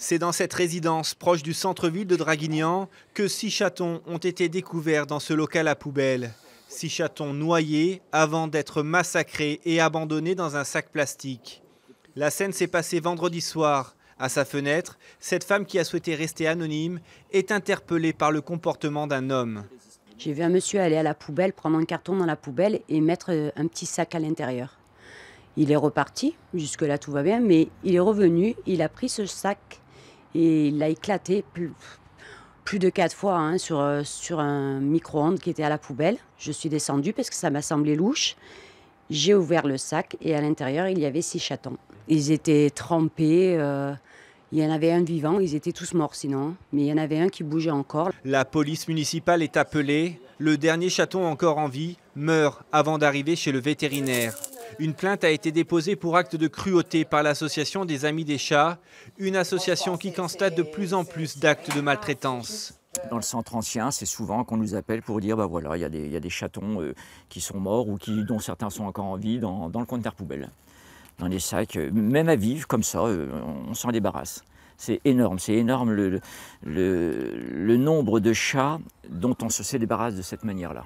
C'est dans cette résidence proche du centre-ville de Draguignan que six chatons ont été découverts dans ce local à poubelle. Six chatons noyés avant d'être massacrés et abandonnés dans un sac plastique. La scène s'est passée vendredi soir. À sa fenêtre, cette femme qui a souhaité rester anonyme est interpellée par le comportement d'un homme. J'ai vu un monsieur aller à la poubelle, prendre un carton dans la poubelle et mettre euh, un petit sac à l'intérieur. Il est reparti, jusque-là tout va bien, mais il est revenu, il a pris ce sac et il a éclaté plus, de quatre fois hein, euh, sur, un micro-ondes qui était à la poubelle. Je suis descendue parce que ça m'a semblé louche. J'ai ouvert le sac et à l'intérieur, il y avait six chatons. Ils étaient trempés. Euh, il y en avait un vivant, ils étaient tous morts sinon, hein. mais il y en avait un qui bougeait encore. La police municipale est appelée. Le dernier chaton encore en vie meurt avant d'arriver chez le vétérinaire. Une plainte a été déposée pour acte de cruauté par l'association des Amis des Chats, une association qui constate de plus en plus d'actes de maltraitance. Dans le centre ancien, c'est souvent qu'on nous appelle pour dire bah voilà, il y, a des chatons euh, qui sont morts ou qui, dont certains sont encore en vie dans, dans le conteneur poubelle, dans les sacs. Euh, même à vivre, comme ça, euh, on s'en débarrasse. C'est énorme, c'est énorme le, le nombre de chats dont on se débarrasse de cette manière-là.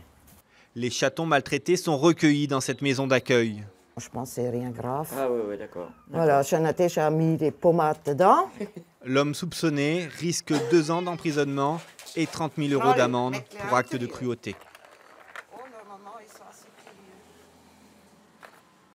Les chatons maltraités sont recueillis dans cette maison d'accueil. Je pense que c'est rien grave. Ah oui, oui, d'accord. Voilà, ai j'ai mis des pommades dedans. L'homme soupçonné risque deux ans d'emprisonnement et 30 000 euros oh, d'amende pour acte de cruauté. Oh,